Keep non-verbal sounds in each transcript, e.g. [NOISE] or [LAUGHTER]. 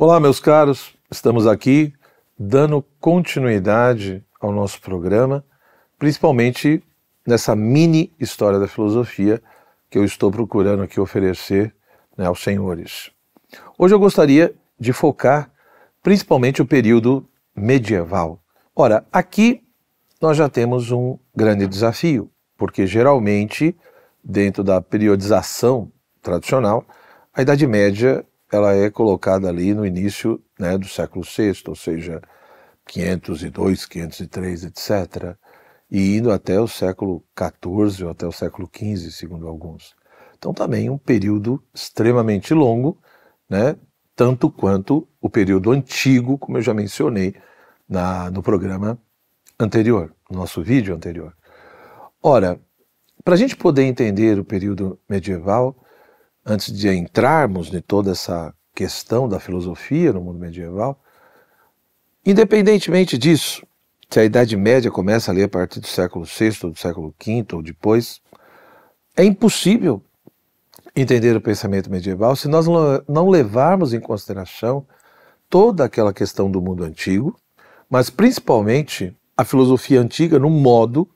Olá, meus caros, estamos aqui dando continuidade ao nosso programa, principalmente nessa mini história da filosofia que eu estou procurando aqui oferecer né, aos senhores. Hoje eu gostaria de focar principalmente o período medieval. Ora, aqui nós já temos um grande desafio, porque geralmente, dentro da periodização tradicional, a Idade Média ela é colocada ali no início né, do século VI, ou seja, 502, 503, etc., e indo até o século XIV ou até o século XV, segundo alguns. Então, também um período extremamente longo, né, tanto quanto o período antigo, como eu já mencionei na, no programa anterior, no nosso vídeo anterior. Ora, para a gente poder entender o período medieval, antes de entrarmos em toda essa questão da filosofia no mundo medieval, independentemente disso, se a Idade Média começa ali a partir do século VI ou do século V ou depois, é impossível entender o pensamento medieval se nós não levarmos em consideração toda aquela questão do mundo antigo, mas principalmente a filosofia antiga no modo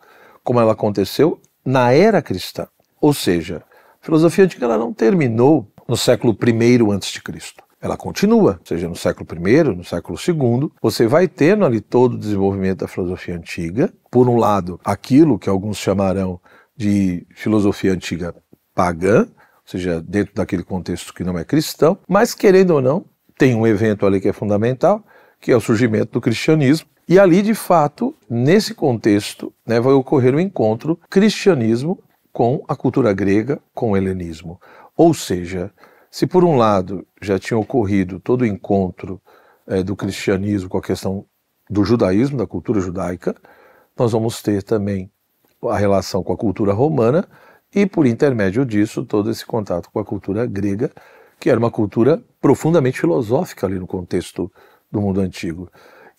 como ela aconteceu na era cristã. Ou seja, a filosofia antiga ela não terminou no século I Cristo. Ela continua, seja no século I, no século II, você vai tendo ali todo o desenvolvimento da filosofia antiga. Por um lado, aquilo que alguns chamarão de filosofia antiga pagã, ou seja, dentro daquele contexto que não é cristão, mas querendo ou não, tem um evento ali que é fundamental, que é o surgimento do cristianismo. E ali, de fato, nesse contexto, né, vai ocorrer o um encontro cristianismo com a cultura grega, com o helenismo. Ou seja, se por um lado já tinha ocorrido todo o encontro eh, do cristianismo com a questão do judaísmo, da cultura judaica, nós vamos ter também a relação com a cultura romana e, por intermédio disso, todo esse contato com a cultura grega, que era uma cultura profundamente filosófica ali no contexto do mundo antigo.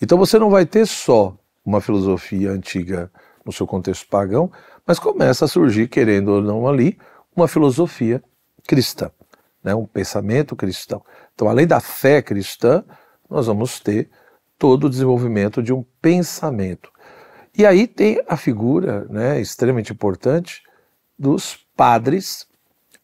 Então você não vai ter só uma filosofia antiga no seu contexto pagão, mas começa a surgir, querendo ou não ali, uma filosofia cristã, né? um pensamento cristão. Então, além da fé cristã, nós vamos ter todo o desenvolvimento de um pensamento. E aí tem a figura né, extremamente importante dos padres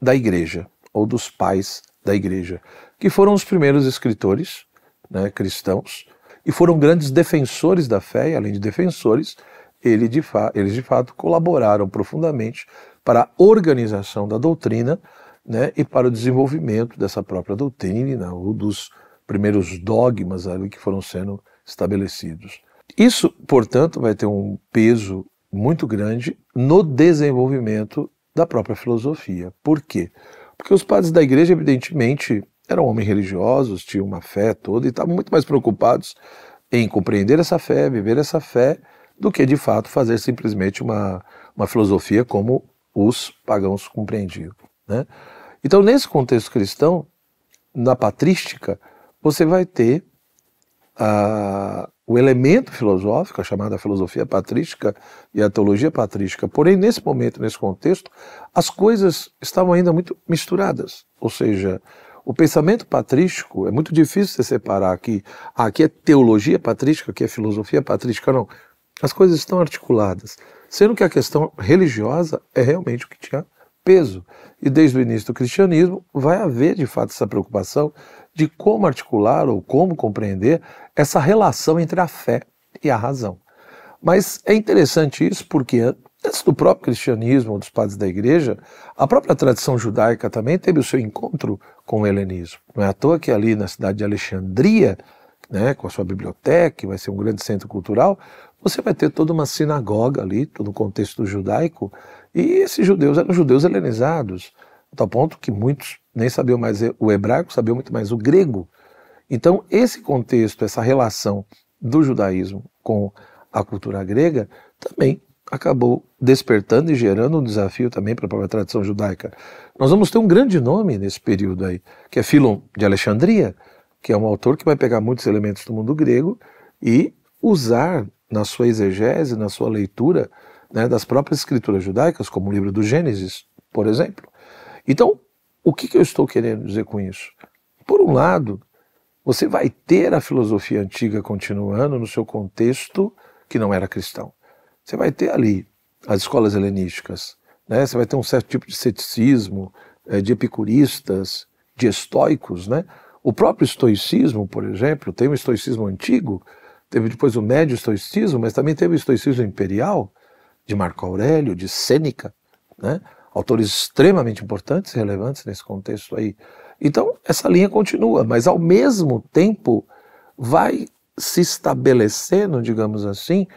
da igreja, ou dos pais da igreja, que foram os primeiros escritores né, cristãos e foram grandes defensores da fé, e além de defensores, ele de eles de fato colaboraram profundamente para a organização da doutrina né, e para o desenvolvimento dessa própria doutrina, né, ou dos primeiros dogmas ali que foram sendo estabelecidos. Isso, portanto, vai ter um peso muito grande no desenvolvimento da própria filosofia. Por quê? Porque os padres da igreja, evidentemente, eram homens religiosos, tinham uma fé toda e estavam muito mais preocupados em compreender essa fé, viver essa fé do que de fato fazer simplesmente uma, uma filosofia como os pagãos compreendiam. Né? Então, nesse contexto cristão, na patrística, você vai ter a, ah, o elemento filosófico, a chamada filosofia patrística e a teologia patrística. Porém, nesse momento, nesse contexto, as coisas estavam ainda muito misturadas. Ou seja, o pensamento patrístico é muito difícil você separar aqui. Ah, aqui é teologia patrística, aqui é filosofia patrística. Não. As coisas estão articuladas, sendo que a questão religiosa é realmente o que tinha peso. E desde o início do cristianismo vai haver de fato essa preocupação de como articular ou como compreender essa relação entre a fé e a razão. Mas é interessante isso porque antes do próprio cristianismo, dos padres da igreja, a própria tradição judaica também teve o seu encontro com o helenismo. Não é à toa que ali na cidade de Alexandria, né, com a sua biblioteca, que vai ser um grande centro cultural, você vai ter toda uma sinagoga ali, todo o contexto judaico, e esses judeus eram judeus helenizados, a tal ponto que muitos nem sabiam mais o hebraico, sabiam muito mais o grego. Então, esse contexto, essa relação do judaísmo com a cultura grega, também acabou despertando e gerando um desafio também para a própria tradição judaica. Nós vamos ter um grande nome nesse período aí, que é Filon de Alexandria, que é um autor que vai pegar muitos elementos do mundo grego e usar na sua exegese, na sua leitura né, das próprias escrituras judaicas, como o livro do Gênesis, por exemplo. Então, o que, que eu estou querendo dizer com isso? Por um lado, você vai ter a filosofia antiga continuando no seu contexto que não era cristão. Você vai ter ali as escolas helenísticas, né? você vai ter um certo tipo de ceticismo, é, de epicuristas, de estoicos. Né? O próprio estoicismo, por exemplo, tem um estoicismo antigo Teve depois o médio estoicismo, mas também teve o estoicismo imperial, de Marco Aurélio, de Sêneca, né? autores extremamente importantes e relevantes nesse contexto aí. Então, essa linha continua, mas ao mesmo tempo vai se estabelecendo, digamos assim,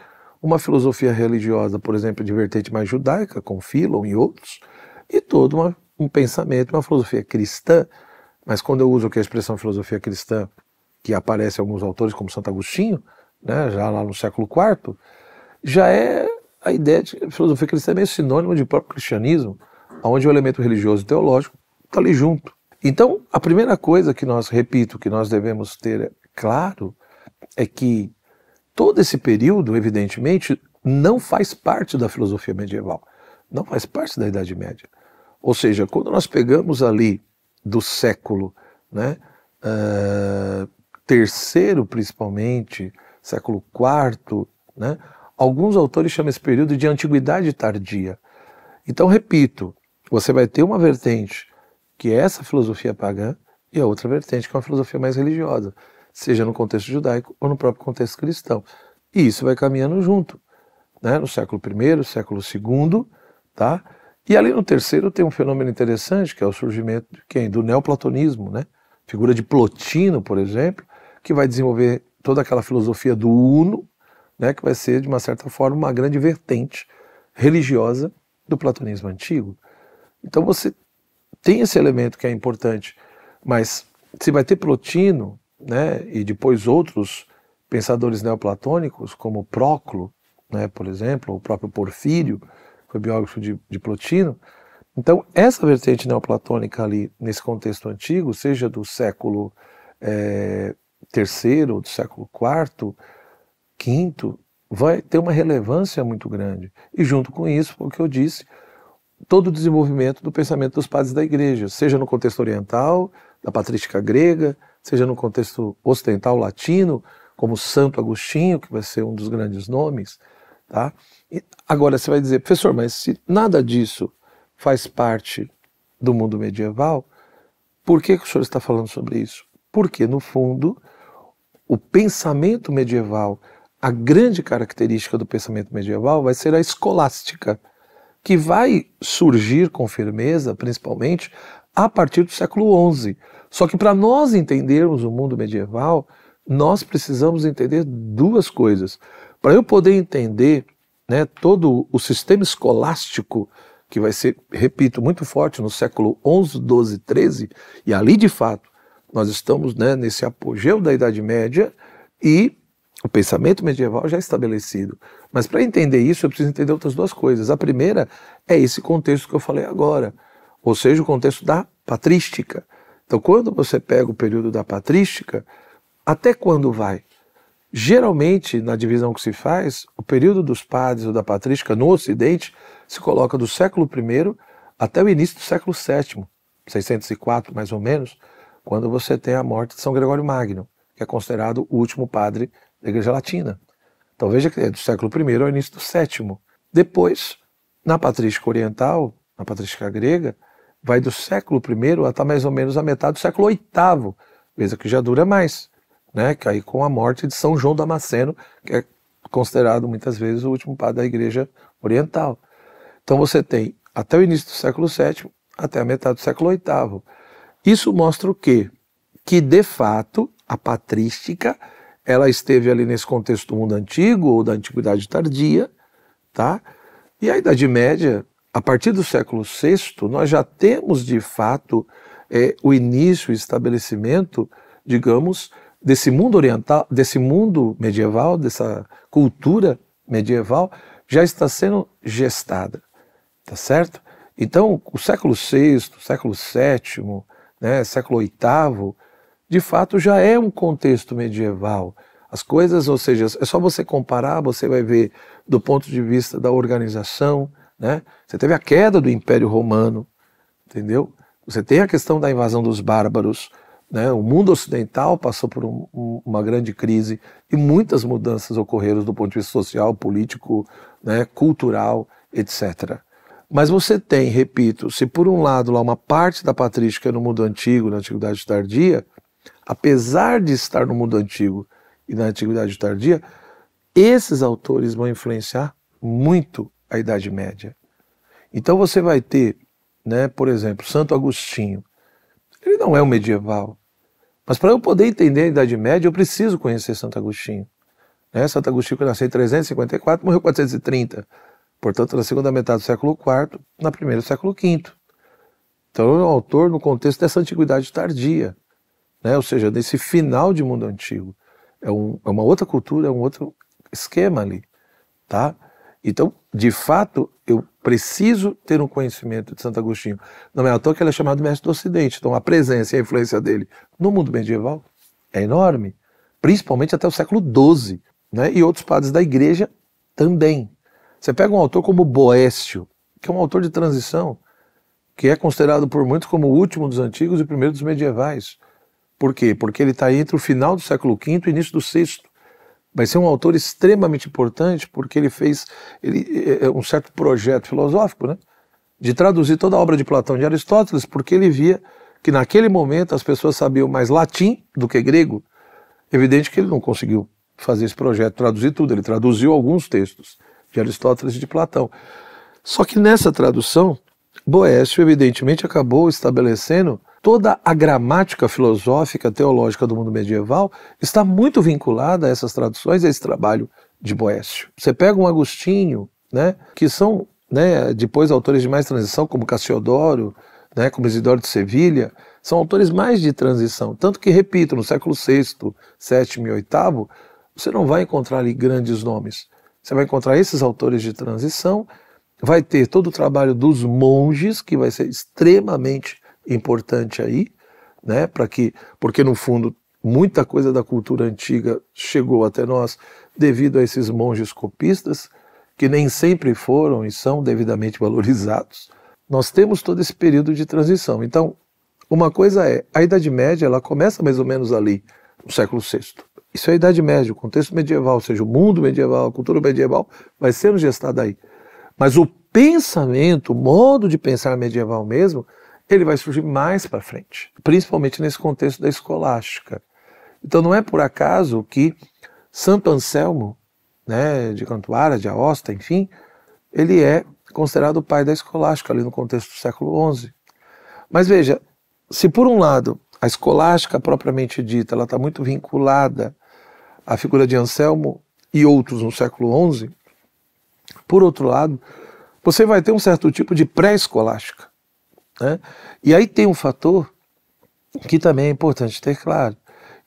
uma filosofia religiosa, por exemplo, de vertente mais judaica, com Philon e outros, e todo uma, um pensamento, uma filosofia cristã. Mas quando eu uso aqui é a expressão filosofia cristã, que aparece em alguns autores, como Santo Agostinho, né, já lá no século IV, já é a ideia de filosofia cristã é meio sinônimo de próprio cristianismo, onde o elemento religioso e teológico está ali junto. Então, a primeira coisa que nós, repito, que nós devemos ter claro é que todo esse período, evidentemente, não faz parte da filosofia medieval, não faz parte da Idade Média. Ou seja, quando nós pegamos ali do século né, uh, terceiro, principalmente, século IV. Né? Alguns autores chamam esse período de antiguidade tardia. Então, repito, você vai ter uma vertente que é essa filosofia pagã e a outra vertente que é uma filosofia mais religiosa, seja no contexto judaico ou no próprio contexto cristão. E isso vai caminhando junto, né? no século I, século II, tá? E ali no terceiro tem um fenômeno interessante, que é o surgimento de quem? do neoplatonismo, né? Figura de Plotino, por exemplo, que vai desenvolver toda aquela filosofia do Uno, né, que vai ser, de uma certa forma, uma grande vertente religiosa do platonismo antigo. Então você tem esse elemento que é importante, mas se vai ter Plotino, né, e depois outros pensadores neoplatônicos, como Próclo, né, por exemplo, o próprio Porfírio, foi biógrafo de, de Plotino. Então, essa vertente neoplatônica ali, nesse contexto antigo, seja do século é, terceiro do século IV, V, vai ter uma relevância muito grande. E junto com isso, o que eu disse, todo o desenvolvimento do pensamento dos padres da igreja, seja no contexto oriental, da patrística grega, seja no contexto ocidental latino, como Santo Agostinho, que vai ser um dos grandes nomes, tá? E agora você vai dizer, professor, mas se nada disso faz parte do mundo medieval, por que, que o senhor está falando sobre isso? Porque, no fundo, o pensamento medieval, a grande característica do pensamento medieval vai ser a escolástica, que vai surgir com firmeza, principalmente, a partir do século XI. Só que para nós entendermos o mundo medieval, nós precisamos entender duas coisas. Para eu poder entender né, todo o sistema escolástico, que vai ser, repito, muito forte no século XI, XII, XIII, e ali de fato nós estamos né, nesse apogeu da Idade Média e o pensamento medieval já é estabelecido. Mas para entender isso, eu preciso entender outras duas coisas. A primeira é esse contexto que eu falei agora, ou seja, o contexto da patrística. Então, quando você pega o período da patrística, até quando vai? Geralmente, na divisão que se faz, o período dos padres ou da patrística no Ocidente se coloca do século I até o início do século VII, 604 mais ou menos, quando você tem a morte de São Gregório Magno, que é considerado o último padre da Igreja Latina. Então veja que é do século I ao início do sétimo. Depois, na patrística oriental, na patrística grega, vai do século I até mais ou menos a metade do século VIII. Veja que já dura mais, né? Que aí com a morte de São João Damasceno, que é considerado muitas vezes o último padre da Igreja Oriental. Então você tem até o início do século VII até a metade do século VIII. Isso mostra o quê? Que, de fato, a patrística ela esteve ali nesse contexto do mundo antigo ou da antiguidade tardia, tá? E a Idade Média, a partir do século VI, nós já temos de fato é, o início, o estabelecimento, digamos, desse mundo oriental, desse mundo medieval, dessa cultura medieval, já está sendo gestada, tá certo? Então, o século VI, o século VII, né, século VIII, de fato já é um contexto medieval. As coisas, ou seja, é só você comparar, você vai ver do ponto de vista da organização, né? Você teve a queda do Império Romano, entendeu? Você tem a questão da invasão dos bárbaros, né? O mundo ocidental passou por um, uma grande crise e muitas mudanças ocorreram do ponto de vista social, político, né? cultural, etc. Mas você tem, repito, se por um lado lá uma parte da patrística é no mundo antigo, na antiguidade tardia, apesar de estar no mundo antigo e na antiguidade tardia, esses autores vão influenciar muito a Idade Média. Então você vai ter, né, por exemplo, Santo Agostinho. Ele não é um medieval, mas para eu poder entender a Idade Média, eu preciso conhecer Santo Agostinho. Né? Santo Agostinho, que nasceu em 354, morreu em 430 portanto, na segunda metade do século IV, na primeira do século V. Então, é um autor no contexto dessa antiguidade tardia, né? ou seja, desse final de mundo antigo. É, um, é, uma outra cultura, é um outro esquema ali. Tá? Então, de fato, eu preciso ter um conhecimento de Santo Agostinho. Não é à toa que ele é chamado mestre do Ocidente. Então, a presença e a influência dele no mundo medieval é enorme, principalmente até o século XII, né? e outros padres da igreja também. Você pega um autor como Boécio, que é um autor de transição, que é considerado por muitos como o último dos antigos e o primeiro dos medievais. Por quê? Porque ele está entre o final do século V e início do VI. Vai ser um autor extremamente importante porque ele fez ele, é, é um certo projeto filosófico, né? De traduzir toda a obra de Platão e de Aristóteles, porque ele via que naquele momento as pessoas sabiam mais latim do que grego. Evidente que ele não conseguiu fazer esse projeto, traduzir tudo, ele traduziu alguns textos de Aristóteles e de Platão. Só que nessa tradução, Boécio, evidentemente, acabou estabelecendo toda a gramática filosófica, teológica do mundo medieval, está muito vinculada a essas traduções, a esse trabalho de Boécio. Você pega um Agostinho, né, que são né, depois autores de mais transição, como Cassiodoro, né, como Isidoro de Sevilha, são autores mais de transição. Tanto que, repito, no século VI, VII e VIII, você não vai encontrar ali grandes nomes. Você vai encontrar esses autores de transição, vai ter todo o trabalho dos monges, que vai ser extremamente importante aí, né, para que, porque no fundo muita coisa da cultura antiga chegou até nós devido a esses monges copistas, que nem sempre foram e são devidamente [LAUGHS] valorizados. Nós temos todo esse período de transição. Então, uma coisa é, a Idade Média ela começa mais ou menos ali, no século VI. Isso é a Idade Média, o contexto medieval, ou seja, o mundo medieval, a cultura medieval vai sendo gestada aí. Mas o pensamento, o modo de pensar medieval mesmo, ele vai surgir mais para frente, principalmente nesse contexto da escolástica. Então não é por acaso que Santo Anselmo, né, de Cantuária, de Aosta, enfim, ele é considerado o pai da escolástica ali no contexto do século XI. Mas veja, se por um lado a escolástica propriamente dita, ela está muito vinculada a figura de Anselmo e outros no século XI, por outro lado, você vai ter um certo tipo de pré-escolástica. Né? E aí tem um fator que também é importante ter claro.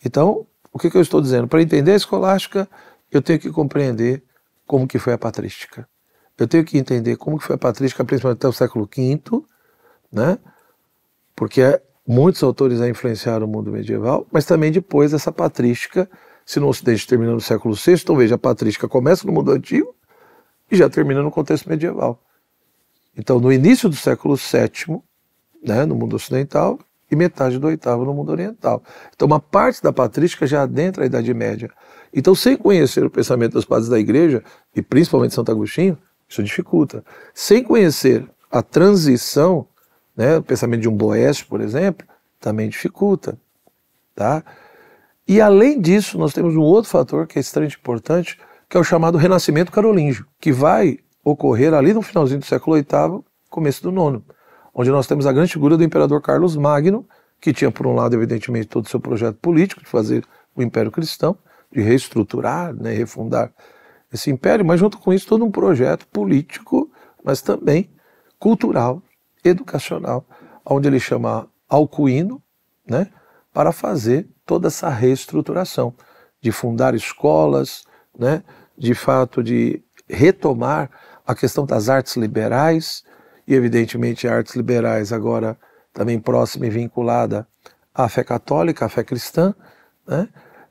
Então, o que, que eu estou dizendo? Para entender a escolástica, eu tenho que compreender como que foi a patrística. Eu tenho que entender como que foi a patrística, principalmente até o século V, né? porque muitos autores a influenciaram o mundo medieval, mas também depois essa patrística se no Ocidente termina no século VI, então veja, a patrística começa no mundo antigo e já termina no contexto medieval. Então, no início do século VII, né, no mundo ocidental, e metade do oitavo no mundo oriental. Então, uma parte da patrística já adentra a Idade Média. Então, sem conhecer o pensamento dos padres da Igreja, e principalmente Santo Agostinho, isso dificulta. Sem conhecer a transição, né, o pensamento de um Boécio, por exemplo, também dificulta. Tá? E além disso, nós temos um outro fator que é extremamente importante, que é o chamado renascimento carolíngio, que vai ocorrer ali no finalzinho do século VIII, começo do IX, onde nós temos a grande figura do imperador Carlos Magno, que tinha, por um lado, evidentemente, todo o seu projeto político de fazer o Império Cristão, de reestruturar, né, refundar esse império, mas junto com isso todo um projeto político, mas também cultural, educacional, onde ele chama Alcuíno, né, para fazer toda essa reestruturação, de fundar escolas, né, de fato de retomar a questão das artes liberais, e evidentemente artes liberais agora também próxima e vinculada à fé católica, à fé cristã, né?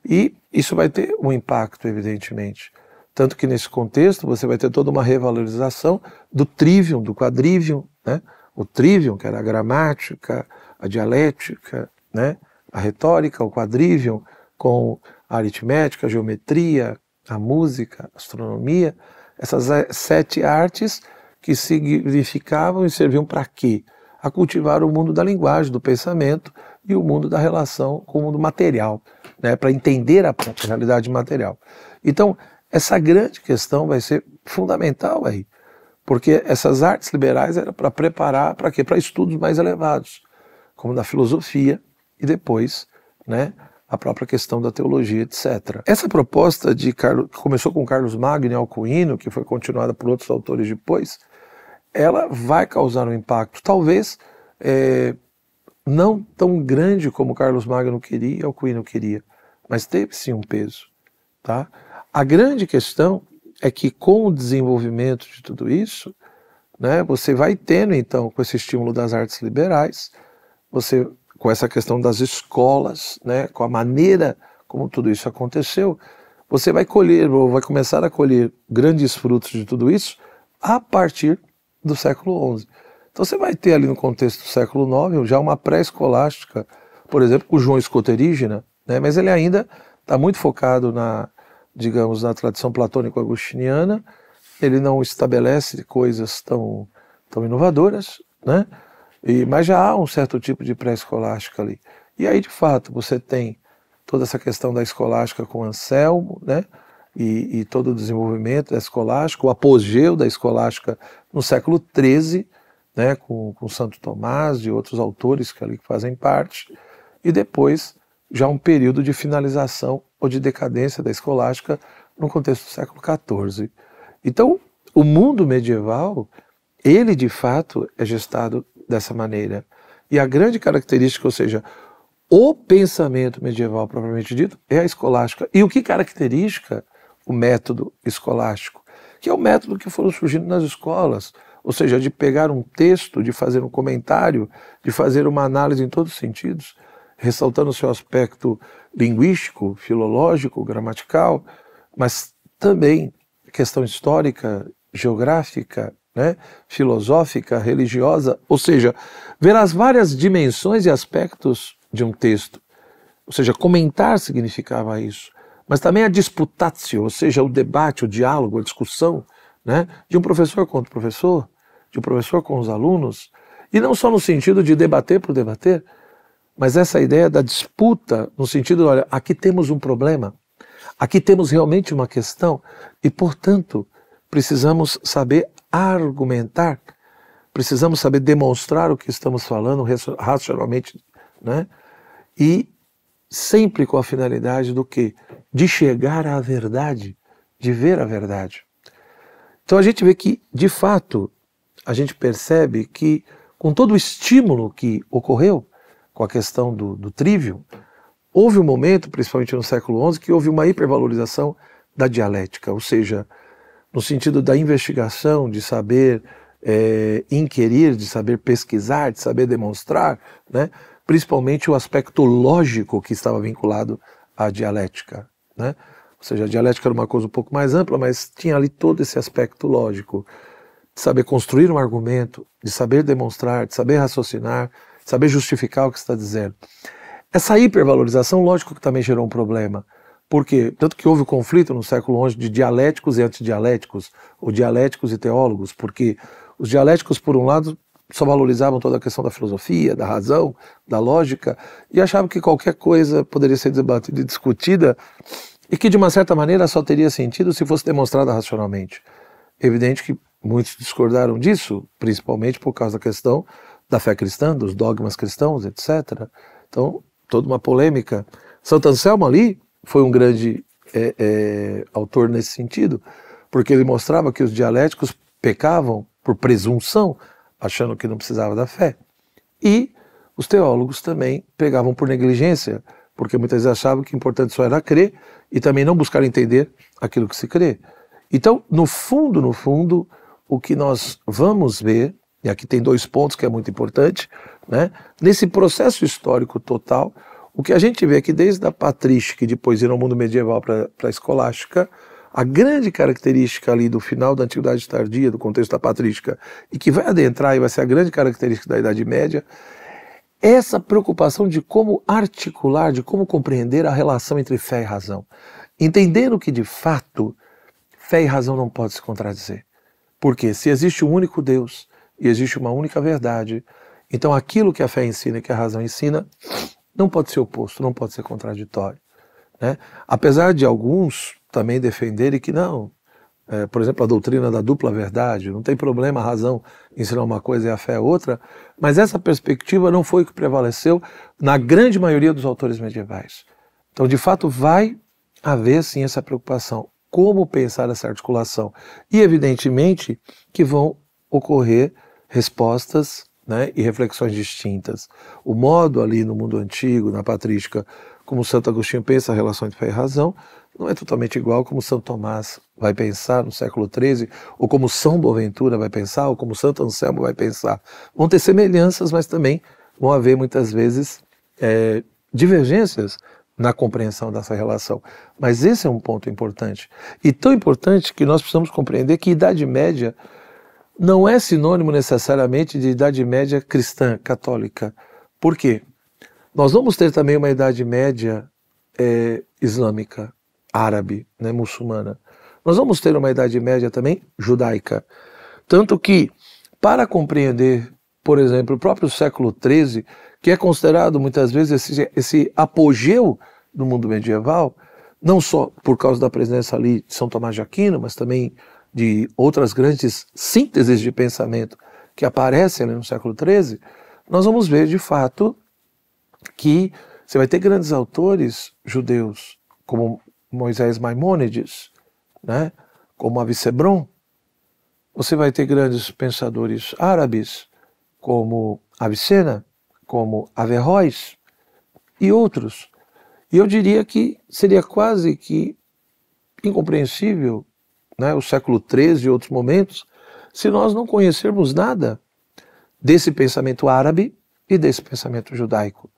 e isso vai ter um impacto, evidentemente. Tanto que nesse contexto você vai ter toda uma revalorização do trivium, do quadrivium, né? o trivium, que era a gramática, a dialética, né? a retórica, o quadrivium, com a aritmética, a geometria, a música, a astronomia, essas eh, sete artes que significavam e serviam para quê? A cultivar o mundo da linguagem, do pensamento e o mundo da relação com o mundo material, né? para entender a própria realidade material. Então, essa grande questão vai ser fundamental aí, porque essas artes liberais eram para preparar para quê? Para estudos mais elevados, como da filosofia, e depois, né, a própria questão da teologia, etc. Essa proposta de Carlos, que começou com Carlos Magno e Alcuino, que foi continuada por outros autores depois, ela vai causar um impacto, talvez é, não tão grande como Carlos Magno queria e Alcuino queria, mas teve sim um peso. Tá? A grande questão é que com o desenvolvimento de tudo isso, né, você vai tendo então com esse estímulo das artes liberais, você com essa questão das escolas, né, com a maneira como tudo isso aconteceu, você vai colher, ou vai começar a colher grandes frutos de tudo isso a partir do século XI. Então você vai ter ali no contexto do século IX já uma pré-escolástica, por exemplo, com o João Escoterígena, né, mas ele ainda está muito focado na, digamos, na tradição platônico-agostiniana, ele não estabelece coisas tão, tão inovadoras, né? E, mas já há um certo tipo de pré-escolástica ali. E aí, de fato, você tem toda essa questão da escolástica com Anselmo, né? E, e todo o desenvolvimento da escolástica, o apogeu da escolástica no século XIII, né, com, com Santo Tomás e outros autores que ali fazem parte, e depois já um período de finalização ou de decadência da escolástica no contexto do século XIV. Então, o mundo medieval, ele de fato é gestado dessa maneira. E a grande característica, ou seja, o pensamento medieval propriamente dito é a escolástica. E o que caracteriza o método escolástico? Que é o método que foram surgindo nas escolas, ou seja, de pegar um texto, de fazer um comentário, de fazer uma análise em todos os sentidos, ressaltando o seu aspecto linguístico, filológico, gramatical, mas também questão histórica, geográfica, né, filosófica, religiosa, ou seja, ver as várias dimensões e aspectos de um texto. Ou seja, comentar significava isso. Mas também a disputatio, ou seja, o debate, o diálogo, a discussão, né, de um professor contra o professor, de um professor com os alunos, e não só no sentido de debater por debater, mas essa ideia da disputa, no sentido, olha, aqui temos um problema, aqui temos realmente uma questão, e, portanto, precisamos saber argumentar, precisamos saber demonstrar o que estamos falando racionalmente, né? E sempre com a finalidade do que? De chegar à verdade, de ver a verdade. Então a gente vê que, de fato, a gente percebe que, com todo o estímulo que ocorreu com a questão do, do trivium, houve um momento, principalmente no século XI, que houve uma hipervalorização da dialética, ou seja, no sentido da investigação, de saber é, inquirir, de saber pesquisar, de saber demonstrar, né? principalmente o aspecto lógico que estava vinculado à dialética. Né? Ou seja, a dialética era uma coisa um pouco mais ampla, mas tinha ali todo esse aspecto lógico de saber construir um argumento, de saber demonstrar, de saber raciocinar, de saber justificar o que está dizendo. Essa hipervalorização, lógico que também gerou um problema, porque, tanto que houve conflito no século XI de dialéticos e antidialéticos, ou dialéticos e teólogos, porque os dialéticos, por um lado, só valorizavam toda a questão da filosofia, da razão, da lógica, e achavam que qualquer coisa poderia ser debatida e discutida, e que de uma certa maneira só teria sentido se fosse demonstrada racionalmente. Evidente que muitos discordaram disso, principalmente por causa da questão da fé cristã, dos dogmas cristãos, etc. Então, toda uma polêmica. Santo Anselmo ali foi um grande é, é, autor nesse sentido, porque ele mostrava que os dialéticos pecavam por presunção, achando que não precisava da fé. E os teólogos também pegavam por negligência, porque muitas vezes achavam que o importante só era crer e também não buscar entender aquilo que se crê. Então, no fundo, no fundo, o que nós vamos ver, e aqui tem dois pontos que é muito importante, né? nesse processo histórico total, o que a gente vê é que desde a patrística e depois ir ao mundo medieval para a escolástica, a grande característica ali do final da Antiguidade Tardia, do contexto da patrística, e que vai adentrar e vai ser a grande característica da Idade Média, é essa preocupação de como articular, de como compreender a relação entre fé e razão. Entendendo que, de fato, fé e razão não podem se contradizer. Porque se existe um único Deus e existe uma única verdade, então aquilo que a fé ensina e que a razão ensina não pode ser oposto, não pode ser contraditório. Né? Apesar de alguns também defenderem que não, é, por exemplo, a doutrina da dupla verdade, não tem problema a razão ensinar uma coisa e a fé outra, mas essa perspectiva não foi o que prevaleceu na grande maioria dos autores medievais. Então, de fato, vai haver sim essa preocupação. Como pensar essa articulação? E, evidentemente, que vão ocorrer respostas né, e reflexões distintas. O modo ali no mundo antigo, na patrística, como Santo Agostinho pensa a relação entre fé e razão, não é totalmente igual como Santo Tomás vai pensar no século XIII, ou como São Boaventura vai pensar, ou como Santo Anselmo vai pensar. Vão ter semelhanças, mas também vão haver muitas vezes é, divergências na compreensão dessa relação. Mas esse é um ponto importante. E tão importante que nós precisamos compreender que Idade Média não é sinônimo necessariamente de Idade Média cristã, católica. Por quê? Nós vamos ter também uma Idade Média é, islâmica, árabe, né, muçulmana. Nós vamos ter uma Idade Média também judaica. Tanto que, para compreender, por exemplo, o próprio século XIII, que é considerado muitas vezes esse, esse apogeu do mundo medieval, não só por causa da presença ali de São Tomás de Aquino, mas também de outras grandes sínteses de pensamento que aparecem né, no século XIII, nós vamos ver de fato que você vai ter grandes autores judeus, como Moisés Maimônides, né? como Avicebron. Você vai ter grandes pensadores árabes, como Avicena, como Averroes e outros. E eu diria que seria quase que incompreensível né, o século XIII e outros momentos, se nós não conhecermos nada desse pensamento árabe e desse pensamento judaico.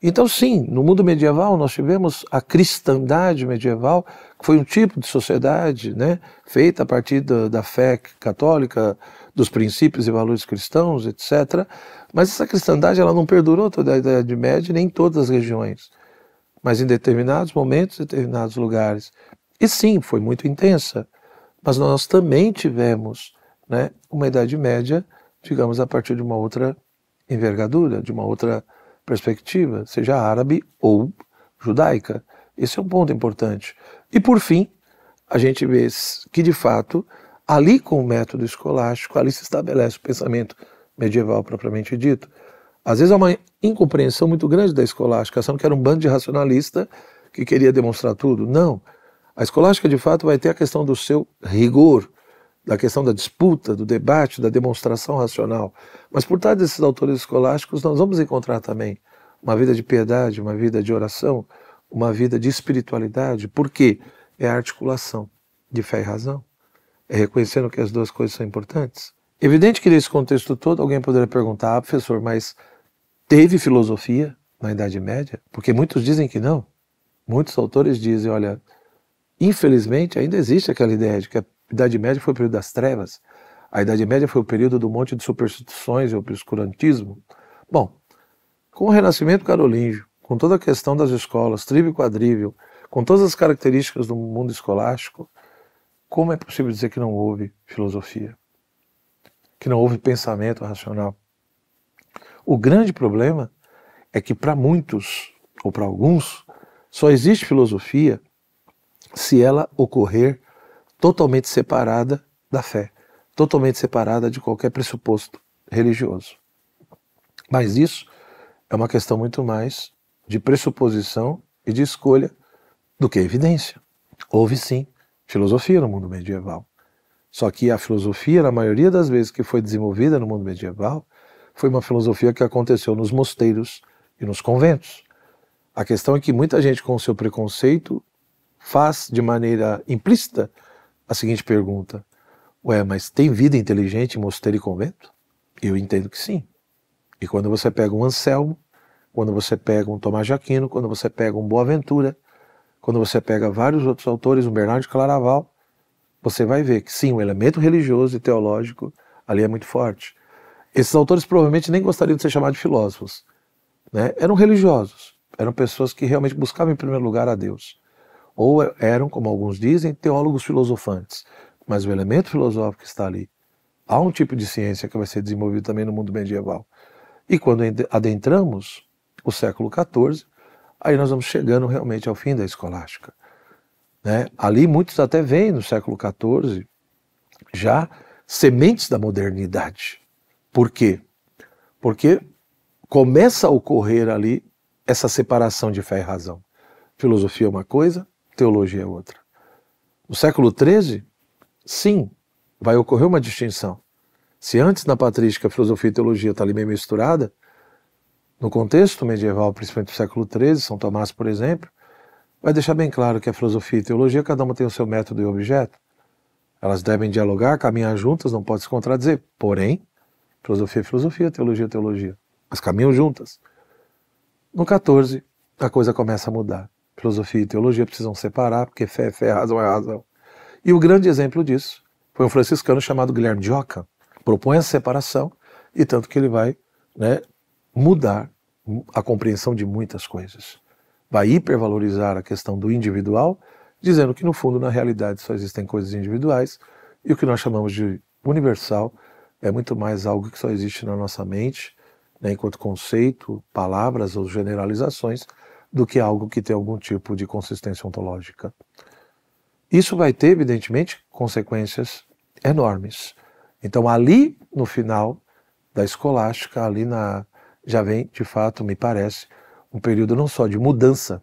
Então, sim, no mundo medieval nós tivemos a cristandade medieval, que foi um tipo de sociedade né, feita a partir da, da, fé católica, dos princípios e valores cristãos, etc. Mas essa cristandade ela não perdurou toda a Idade Média, nem em todas as regiões, mas em determinados momentos, em determinados lugares. E sim, foi muito intensa. Mas nós também tivemos né, uma Idade Média, digamos, a partir de uma outra envergadura, de uma outra perspectiva, seja árabe ou judaica. Esse é um ponto importante. E por fim, a gente vê que de fato, ali com o método escolástico, ali se estabelece o pensamento medieval propriamente dito. Às vezes há uma incompreensão muito grande da escolástica, achando que era um bando de racionalista que queria demonstrar tudo. Não, a escolástica, de fato, vai ter a questão do seu rigor, da questão da disputa, do debate, da demonstração racional. Mas por trás desses autores escolásticos, nós vamos encontrar também uma vida de piedade, uma vida de oração, uma vida de espiritualidade, porque é a articulação de fé e razão, é reconhecendo que as duas coisas são importantes. Evidente que nesse contexto todo alguém poderia perguntar, ah, professor, mas teve filosofia na Idade Média? Porque muitos dizem que não. Muitos autores dizem, olha, Infelizmente, ainda existe aquela ideia de que a Idade Média foi o período das trevas, a Idade Média foi o período do monte de superstições e obscurantismo. Bom, com o Renascimento carolíngio, com toda a questão das escolas, tribo e quadrível, com todas as características do mundo escolástico, como é possível dizer que não houve filosofia? Que não houve pensamento racional? O grande problema é que para muitos, ou para alguns, só existe filosofia se ela ocorrer totalmente separada da fé, totalmente separada de qualquer pressuposto religioso. Mas isso é uma questão muito mais de pressuposição e de escolha do que evidência. Houve sim filosofia no mundo medieval. Só que a filosofia, na maioria das vezes que foi desenvolvida no mundo medieval, foi uma filosofia que aconteceu nos mosteiros e nos conventos. A questão é que muita gente, com seu preconceito faz de maneira implícita a seguinte pergunta: Ué, mas tem vida inteligente em mosteiro e convento? Eu entendo que sim. E quando você pega um Anselmo, quando você pega um Tomás de Aquino, quando você pega um Boaventura, quando você pega vários outros autores, um Bernardo de Claraval, você vai ver que sim, o elemento religioso e teológico ali é muito forte. Esses autores provavelmente nem gostariam de ser chamados de filósofos. Né? Eram religiosos, eram pessoas que realmente buscavam em primeiro lugar a Deus ou eram, como alguns dizem, teólogos filosofantes. Mas o elemento filosófico está ali. Há um tipo de ciência que vai ser desenvolvido também no mundo medieval. E quando adentramos o século XIV, aí nós vamos chegando realmente ao fim da escolástica. Né? Ali muitos até veem no século XIV já sementes da modernidade. Por quê? Porque começa a ocorrer ali essa separação de fé e razão. Filosofia é uma coisa, teologia é outra. No século XIII, sim, vai ocorrer uma distinção. Se antes na patrística filosofia e teologia está ali meio misturada, no contexto medieval, principalmente do século XIII, São Tomás, por exemplo, vai deixar bem claro que a filosofia e a teologia, cada uma tem o seu método e objeto. Elas devem dialogar, caminhar juntas, não pode se contradizer. Porém, filosofia é filosofia, teologia é teologia. Mas caminham juntas. No 14, a coisa começa a mudar filosofia e teologia precisam separar, porque é fé é razão é razão. E o grande exemplo disso foi um franciscano chamado Guilherme de Ockham. Propõe a separação, e tanto que ele vai né, mudar a compreensão de muitas coisas. Vai hipervalorizar a questão do individual, dizendo que, no fundo, na realidade, só existem coisas individuais, e o que nós chamamos de universal é muito mais algo que só existe na nossa mente, né, enquanto conceito, palavras ou generalizações, do que algo que tem algum tipo de consistência ontológica. Isso vai ter, evidentemente, consequências enormes. Então, ali no final da escolástica, ali na já vem, de fato, me parece, um período não só de mudança,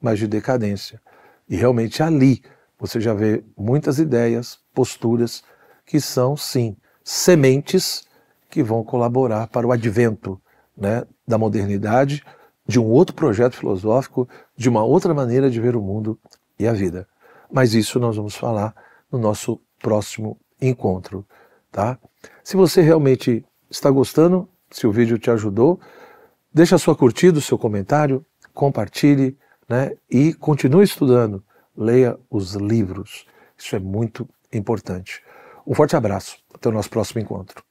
mas de decadência. E realmente ali você já vê muitas ideias, posturas que são, sim, sementes que vão colaborar para o advento né, da modernidade de um outro projeto filosófico, de uma outra maneira de ver o mundo e a vida. Mas isso nós vamos falar no nosso próximo encontro, tá? Se você realmente está gostando, se o vídeo te ajudou, deixa a sua curtida, o seu comentário, compartilhe, né? E continue estudando, leia os livros. Isso é muito importante. Um forte abraço, até o nosso próximo encontro.